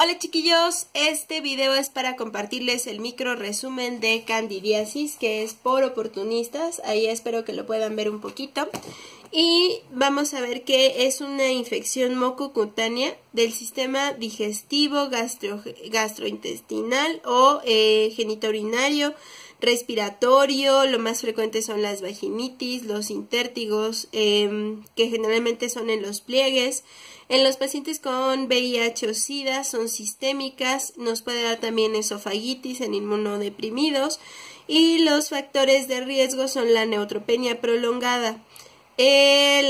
Hola chiquillos, este video es para compartirles el micro resumen de candidiasis que es por oportunistas, ahí espero que lo puedan ver un poquito. Y vamos a ver que es una infección moco-cutánea del sistema digestivo, gastrointestinal o eh, genitourinario, respiratorio. Lo más frecuente son las vaginitis, los intértigos, em, que generalmente son en los pliegues. En los pacientes con VIH o SIDA son sistémicas, nos puede dar también esofagitis en inmunodeprimidos. Y los factores de riesgo son la neutropenia prolongada. Eh,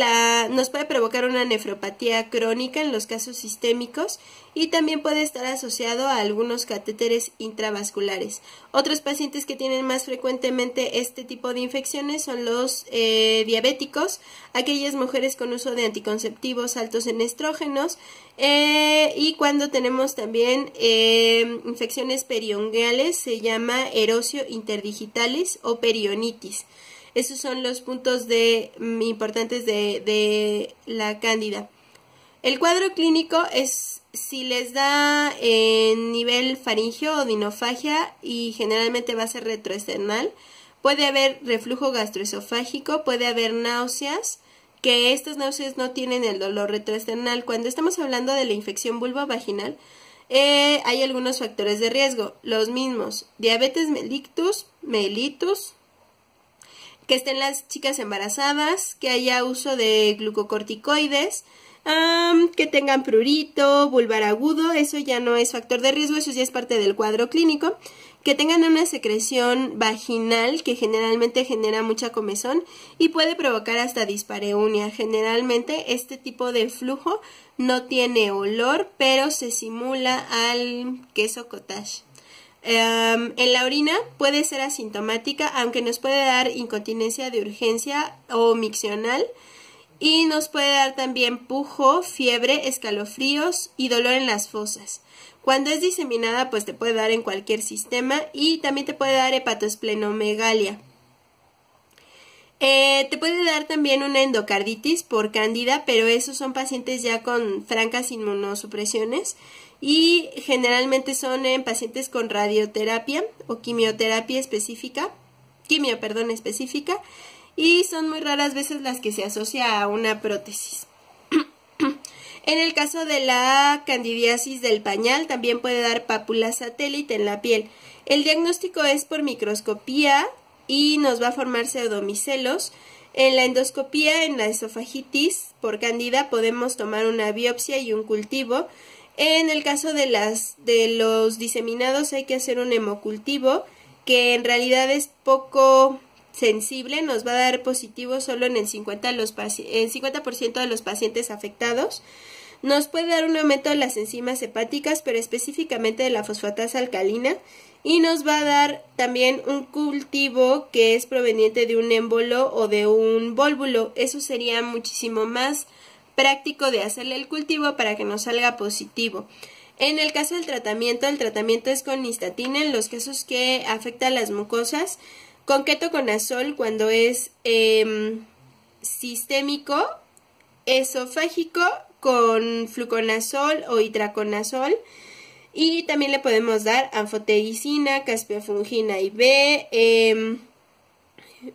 nos puede provocar una nefropatía crónica en los casos sistémicos y también puede estar asociado a algunos catéteres intravasculares. Otros pacientes que tienen más frecuentemente este tipo de infecciones son los eh, diabéticos, aquellas mujeres con uso de anticonceptivos altos en estrógenos eh, y cuando tenemos también infecciones periongeales, se llama erosio interdigitales o perionitis. Esos son los puntos mm, importantes de, la cándida. El cuadro clínico es si les da en eh, nivel faringio o dinofagia y generalmente va a ser retroesternal. Puede haber reflujo gastroesofágico, puede haber náuseas, que estas náuseas no tienen el dolor retroesternal. Cuando estamos hablando de la infección vulvovaginal, vaginal, eh, hay algunos factores de riesgo, los mismos, diabetes mellitus, mellitus, que estén las chicas embarazadas, que haya uso de glucocorticoides, que tengan prurito, vulvar agudo, eso ya no es factor de riesgo, eso ya es parte del cuadro clínico, que tengan una secreción vaginal que generalmente genera mucha comezón y puede provocar hasta dispareunia. Generalmente este tipo de flujo no tiene olor, pero se simula al queso cottage. Em, en la orina puede ser asintomática, aunque nos puede dar incontinencia de urgencia o miccional y nos puede dar también pujo, fiebre, escalofríos y dolor en las fosas. Cuando es diseminada, pues te puede dar en cualquier sistema y también te puede dar hepatosplenomegalia. Eh, te puede dar también una endocarditis por cándida, pero esos son pacientes ya con francas inmunosupresiones y generalmente son en pacientes con radioterapia o quimioterapia específica, quimio, perdón, específica, y son muy raras veces las que se asocia a una prótesis. en el caso de la candidiasis del pañal, también puede dar pápula satélite en la piel. El diagnóstico es por microscopía y nos va a formar pseudomicelos. En la endoscopía, en la esofagitis por candida, podemos tomar una biopsia y un cultivo. En el caso de, los diseminados hay que hacer un hemocultivo, que en realidad es poco sensible, nos va a dar positivo solo en el en 50 de los pacientes afectados. Nos puede dar un aumento de las enzimas hepáticas, pero específicamente de la fosfatasa alcalina. Y nos va a dar también un cultivo que es proveniente de un émbolo o de un vólvulo. Eso sería muchísimo más práctico de hacerle el cultivo para que nos salga positivo. En el caso del tratamiento, el tratamiento es con nistatina en los casos que afecta a las mucosas, con ketoconazol cuando es em, sistémico, esofágico con fluconazol o itraconazol. Y también le podemos dar anfotericina, caspiofungina y B, em,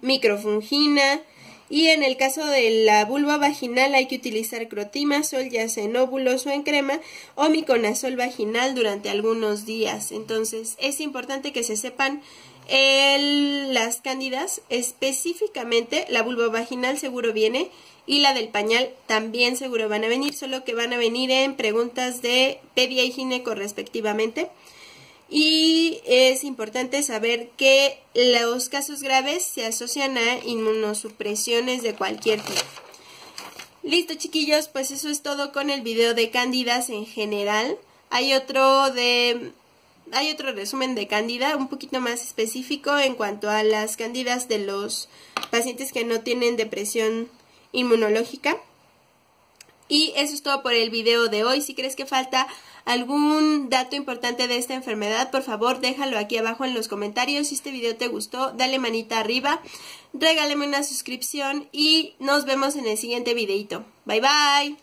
microfungina. Y en el caso de la vulva vaginal hay que utilizar crotimazol, ya sea en óvulos o en crema, o miconazol vaginal durante algunos días. Entonces es importante que se sepan las cándidas, específicamente la vulva vaginal seguro viene y la del pañal también seguro van a venir, solo que van a venir en preguntas de pedia y gineco respectivamente. Y es importante saber que los casos graves se asocian a inmunosupresiones de cualquier tipo. Listo chiquillos, pues eso es todo con el video de cándidas en general. Hay otro de hay otro resumen de cándida, un poquito más específico en cuanto a las cándidas de los pacientes que no tienen depresión inmunológica. Y eso es todo por el video de hoy. Si crees que falta algún dato importante de esta enfermedad, por favor déjalo aquí abajo en los comentarios. Si este video te gustó, dale manita arriba, regálame una suscripción y nos vemos en el siguiente videito. Bye bye.